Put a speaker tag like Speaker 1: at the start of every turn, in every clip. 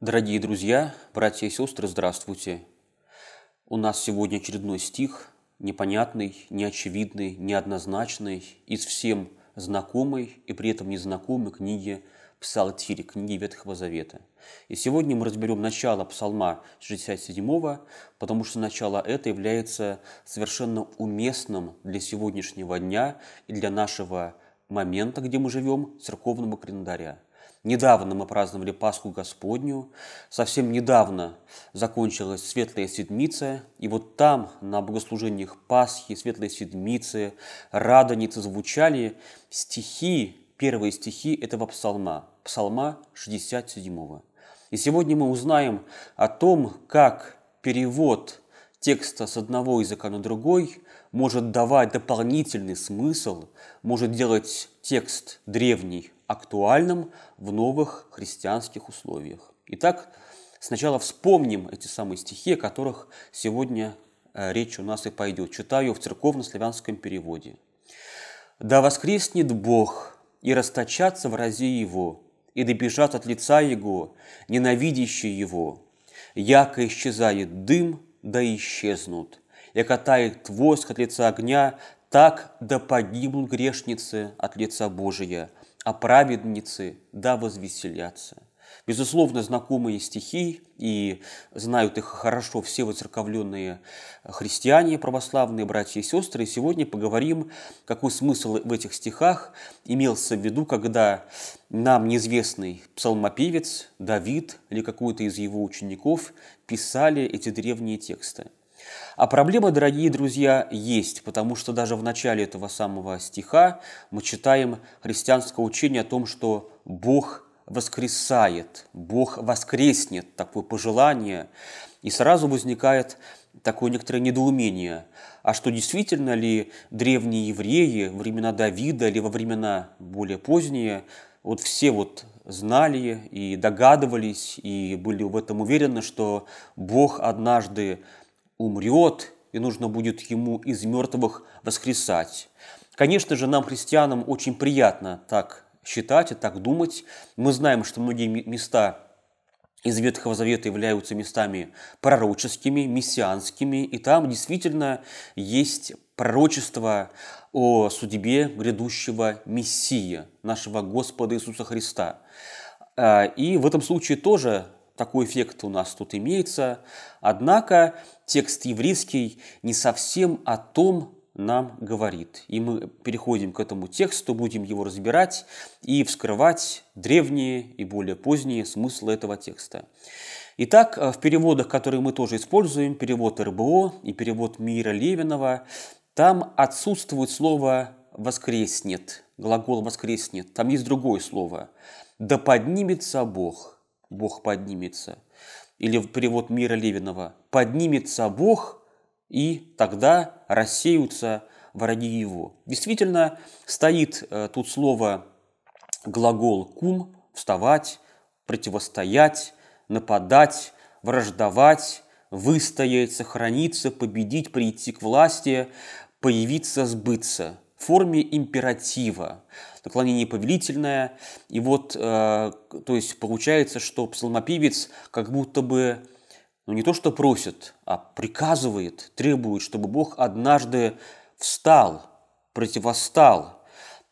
Speaker 1: Дорогие друзья, братья и сестры, здравствуйте. У нас сегодня очередной стих, непонятный, неочевидный, неоднозначный, из всем знакомой и при этом незнакомой книги Псалтири, книги Ветхого Завета. И сегодня мы разберем начало Псалма 67-го, потому что начало это является совершенно уместным для сегодняшнего дня и для нашего момента, где мы живем, церковного календаря – Недавно мы праздновали Пасху Господню, совсем недавно закончилась Светлая Седмица, и вот там, на богослужениях Пасхи, Светлой Седмицы, Радоницы звучали стихи, первые стихи этого псалма, псалма 67. И сегодня мы узнаем о том, как перевод текста с одного языка на другой может давать дополнительный смысл, может делать текст древний актуальным в новых христианских условиях. Итак, сначала вспомним эти самые стихи, о которых сегодня э, речь у нас и пойдет. Читаю в церковно-славянском переводе. «Да воскреснет Бог, и расточатся в разе Его, и добежат от лица Его, ненавидящие Его. Яко исчезает дым, да исчезнут, яко тает воск от лица огня, так да погибнут грешницы от лица Божия, а праведницы да возвеселятся. Безусловно, знакомые стихи и знают их хорошо все выцерковленные христиане, православные братья и сестры. И сегодня поговорим, какой смысл в этих стихах имелся в виду, когда нам неизвестный псалмопевец, Давид или какой-то из его учеников писали эти древние тексты. А проблема, дорогие друзья, есть, потому что даже в начале этого самого стиха мы читаем христианское учение о том, что Бог воскресает, Бог воскреснет, такое пожелание, и сразу возникает такое некоторое недоумение. А что действительно ли древние евреи во времена Давида или во времена более поздние, вот все вот знали и догадывались, и были в этом уверены, что Бог однажды умрет, и нужно будет ему из мертвых воскресать. Конечно же, нам, христианам, очень приятно так считать и так думать. Мы знаем, что многие места из Ветхого Завета являются местами пророческими, мессианскими, и там действительно есть пророчество о судьбе грядущего Мессии, нашего Господа Иисуса Христа. А, и в этом случае тоже такой эффект у нас тут имеется. Однако текст еврейский не совсем о том нам говорит. И мы переходим к этому тексту, будем его разбирать и вскрывать древние и более поздние смыслы этого текста. Итак, э, в переводах, которые мы тоже используем, перевод РБО и перевод Мира Левинова, там отсутствует слово «воскреснет», глагол «воскреснет», там есть другое слово «да поднимется Бог». Бог поднимется. Или в перевод Мира Левинова «Поднимется Бог, и тогда рассеются враги его». Действительно, стоит э, тут слово глагол «кум», «вставать», «противостоять», «нападать», «враждовать», «выстоять», «сохраниться», «победить», «прийти к власти», «появиться», «сбыться» в форме императива. Наклонение повелительное. И вот, э, то есть получается, что псалмопевец как будто бы ну, не то что просит, а приказывает, требует, чтобы Бог однажды встал, противостал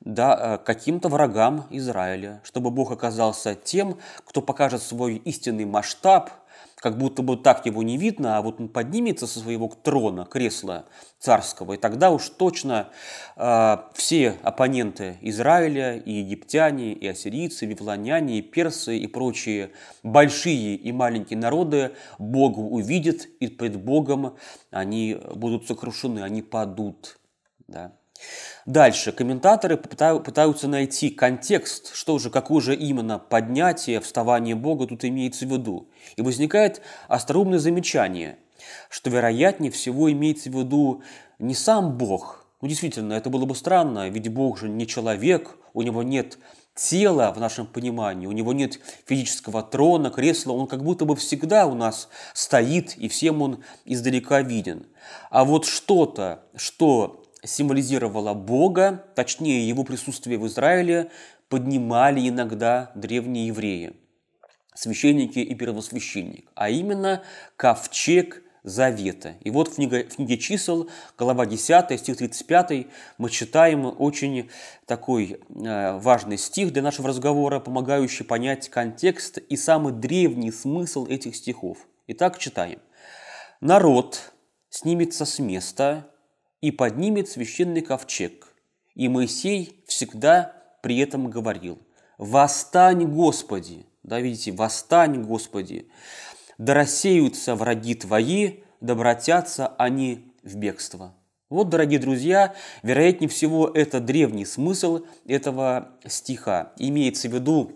Speaker 1: да, э, каким-то врагам Израиля, чтобы Бог оказался тем, кто покажет свой истинный масштаб – как будто бы так его не видно, а вот он поднимется со своего трона, кресла царского, и тогда уж точно э, все оппоненты Израиля, и египтяне, и ассирийцы, и вавилоняне, и персы, и прочие большие и маленькие народы Бога увидят, и пред Богом они будут сокрушены, они падут. Да. Дальше. Комментаторы пытаются найти контекст, что же, какое же именно поднятие, вставание Бога тут имеется в виду. И возникает остроумное замечание, что вероятнее всего имеется в виду не сам Бог. Ну, действительно, это было бы странно, ведь Бог же не человек, у него нет тела в нашем понимании, у него нет физического трона, кресла, он как будто бы всегда у нас стоит, и всем он издалека виден. А вот что-то, что символизировала Бога, точнее его присутствие в Израиле, поднимали иногда древние евреи, священники и первосвященник, а именно ковчег Завета. И вот в книге, в книге чисел, глава 10, стих 35, мы читаем очень такой э, важный стих для нашего разговора, помогающий понять контекст и самый древний смысл этих стихов. Итак, читаем. «Народ снимется с места, и поднимет священный ковчег. И Моисей всегда при этом говорил, «Восстань, Господи!» Да, видите, «Восстань, Господи!» «Да рассеются враги Твои, да обратятся они в бегство». Вот, дорогие друзья, вероятнее всего, это древний смысл этого стиха. Имеется в виду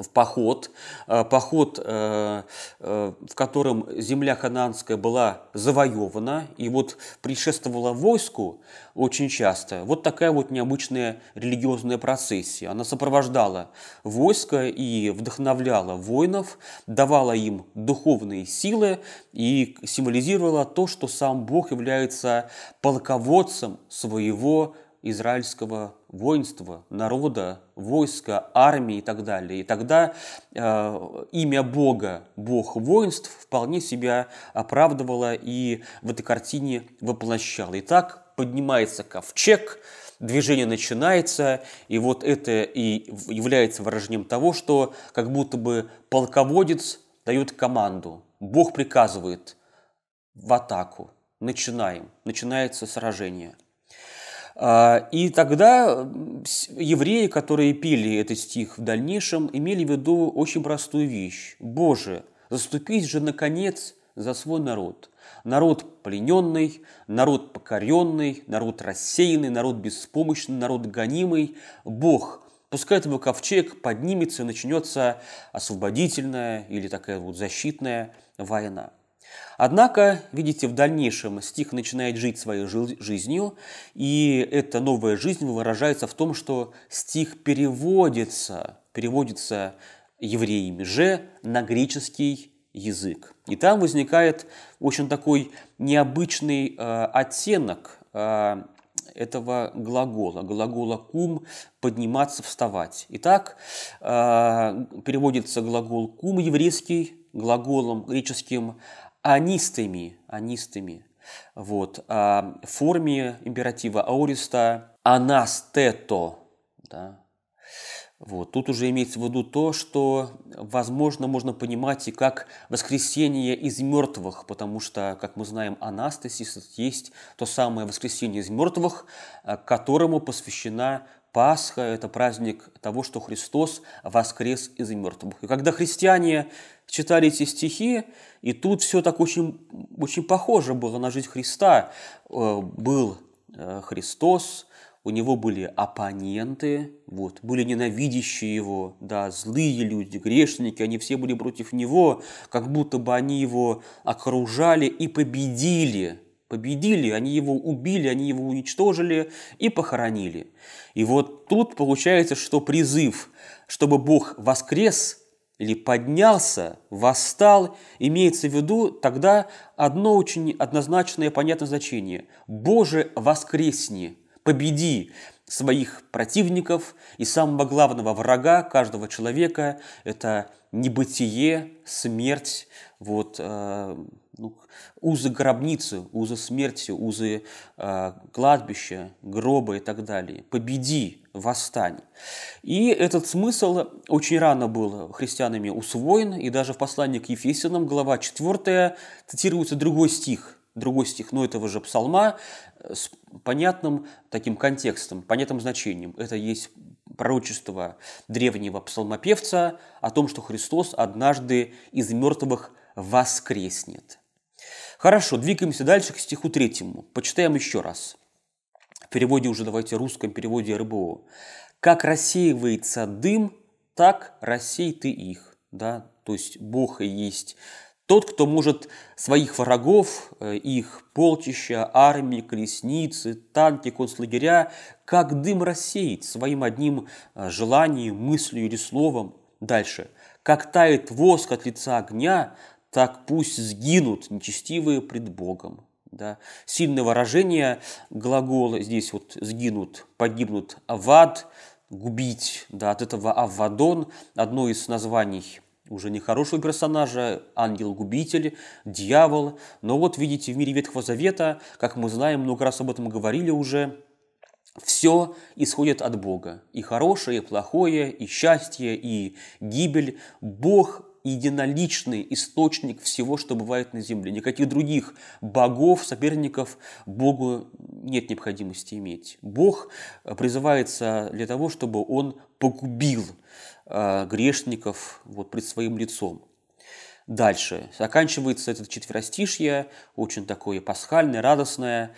Speaker 1: в поход, э, поход, э, э, в котором земля хананская была завоевана, и вот предшествовала войску очень часто. Вот такая вот необычная религиозная процессия. Она сопровождала войско и вдохновляла воинов, давала им духовные силы и символизировала то, что сам Бог является полководцем своего израильского воинства, народа, войска, армии и так далее. И тогда э, имя Бога, Бог воинств, вполне себя оправдывало и в этой картине воплощало. Итак, поднимается ковчег, движение начинается, и вот это и является выражением того, что как будто бы полководец дает команду, Бог приказывает в атаку, начинаем, начинается сражение – а, и тогда евреи, которые пели этот стих в дальнейшем, имели в виду очень простую вещь. «Боже, заступись же, наконец, за свой народ. Народ плененный, народ покоренный, народ рассеянный, народ беспомощный, народ гонимый. Бог, пускай твой ковчег поднимется и начнется освободительная или такая вот защитная война. Однако, видите, в дальнейшем стих начинает жить своей жизнью, и эта новая жизнь выражается в том, что стих переводится, переводится евреями же на греческий язык. И там возникает очень такой необычный э, оттенок э, этого глагола, глагола «кум» – «подниматься», «вставать». Итак, э, переводится глагол «кум» еврейский глаголом греческим анистыми, анистыми, вот, а, в форме императива ауриста анастето, да, вот. Тут уже имеется в виду то, что, возможно, можно понимать и как воскресение из мертвых, потому что, как мы знаем, анастасис есть то самое воскресение из мертвых, а, которому посвящена Пасха – это праздник того, что Христос воскрес из мертвых. И когда христиане читали эти стихи, и тут все так очень, очень похоже было на жизнь Христа. Э, был э, Христос, у него были оппоненты, вот, были ненавидящие его, да, злые люди, грешники, они все были против него, как будто бы они его окружали и победили – победили, они его убили, они его уничтожили и похоронили. И вот тут получается, что призыв, чтобы Бог воскрес или поднялся, восстал, имеется в виду тогда одно очень однозначное и понятное значение. Боже, воскресни, победи своих противников и самого главного врага каждого человека – это небытие, смерть, вот, э, ну, узы гробницы, узы смерти, узы э, кладбища, гроба и так далее. Победи, восстань. И этот смысл очень рано был христианами усвоен, и даже в послании к Ефесянам, глава 4, цитируется другой стих, другой стих, но этого же псалма э, с понятным таким контекстом, понятным значением. Это есть пророчество древнего псалмопевца о том, что Христос однажды из мертвых воскреснет. Хорошо, двигаемся дальше к стиху третьему. Почитаем еще раз. В переводе уже, давайте, русском переводе РБО. «Как рассеивается дым, так рассей ты их». Да? То есть Бог и есть тот, кто может своих врагов, э, их полчища, армии, колесницы, танки, концлагеря, как дым рассеять своим одним э, желанием, мыслью или словом. Дальше. Как тает воск от лица огня, так пусть сгинут нечестивые пред Богом. Да. Сильное выражение глагола здесь вот сгинут, погибнут авад, губить, да, от этого авадон, одно из названий уже нехорошего персонажа, ангел-губитель, дьявол. Но вот видите, в мире Ветхого Завета, как мы знаем, много раз об этом говорили уже, все исходит от Бога. И хорошее, и плохое, и счастье, и гибель. Бог единоличный источник всего, что бывает на земле. Никаких других богов, соперников Богу нет необходимости иметь. Бог призывается для того, чтобы он погубил э, грешников вот, пред своим лицом. Дальше. заканчивается это четверостишье, очень такое пасхальное, радостное,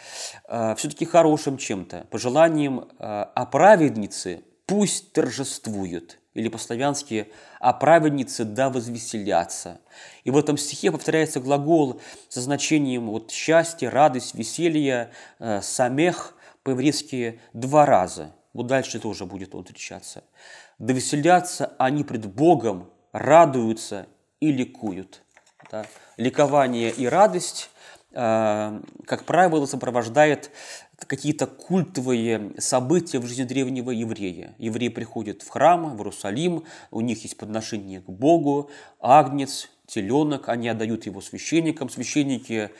Speaker 1: э, все-таки хорошим чем-то, пожеланием э, оправедницы пусть торжествуют или по-славянски «а праведницы да возвеселятся». И в этом стихе повторяется глагол со значением вот, «счастье», «радость», «веселье», э, «самех» по-еврейски два раза. Вот дальше тоже будет он встречаться. «Да веселятся они пред Богом, радуются и ликуют». Да? Ликование и радость а, как правило, сопровождает какие-то культовые события в жизни древнего еврея. Евреи приходят в храм, в Иерусалим, у них есть подношение к Богу, агнец, теленок, они отдают его священникам, священники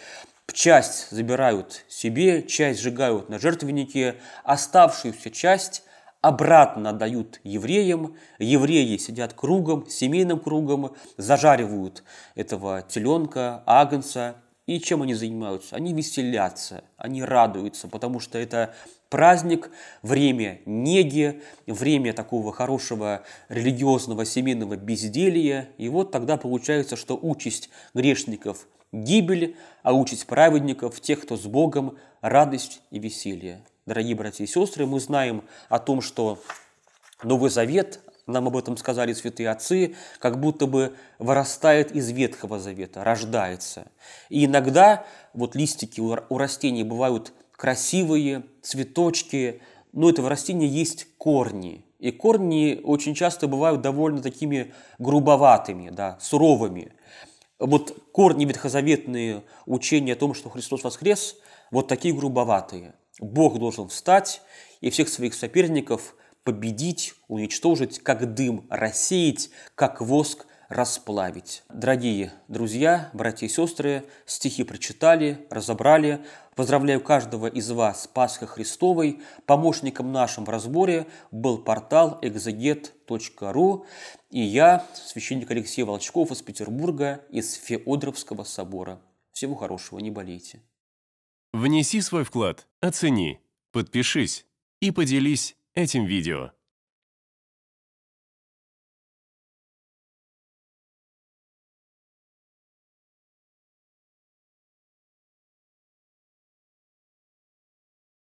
Speaker 1: часть забирают себе, часть сжигают на жертвеннике, оставшуюся часть обратно дают евреям, евреи сидят кругом, семейным кругом, зажаривают этого теленка, агнца, и чем они занимаются? Они веселятся, они радуются, потому что это праздник, время неги, время такого хорошего религиозного семейного безделия. И вот тогда получается, что участь грешников – гибель, а участь праведников – тех, кто с Богом – радость и веселье. Дорогие братья и сестры, мы знаем о том, что Новый Завет нам об этом сказали святые отцы, как будто бы вырастает из Ветхого Завета, рождается. И иногда вот листики у растений бывают красивые, цветочки, но у этого растения есть корни. И корни очень часто бывают довольно такими грубоватыми, да, суровыми. Вот корни ветхозаветные учения о том, что Христос воскрес, вот такие грубоватые. Бог должен встать и всех своих соперников победить, уничтожить, как дым рассеять, как воск расплавить. Дорогие друзья, братья и сестры, стихи прочитали, разобрали. Поздравляю каждого из вас с Пасхой Христовой. Помощником нашим в разборе был портал exeget.ru и я, священник Алексей Волчков из Петербурга, из Феодоровского собора. Всего хорошего, не болейте. Внеси свой вклад, оцени, подпишись и поделись этим видео.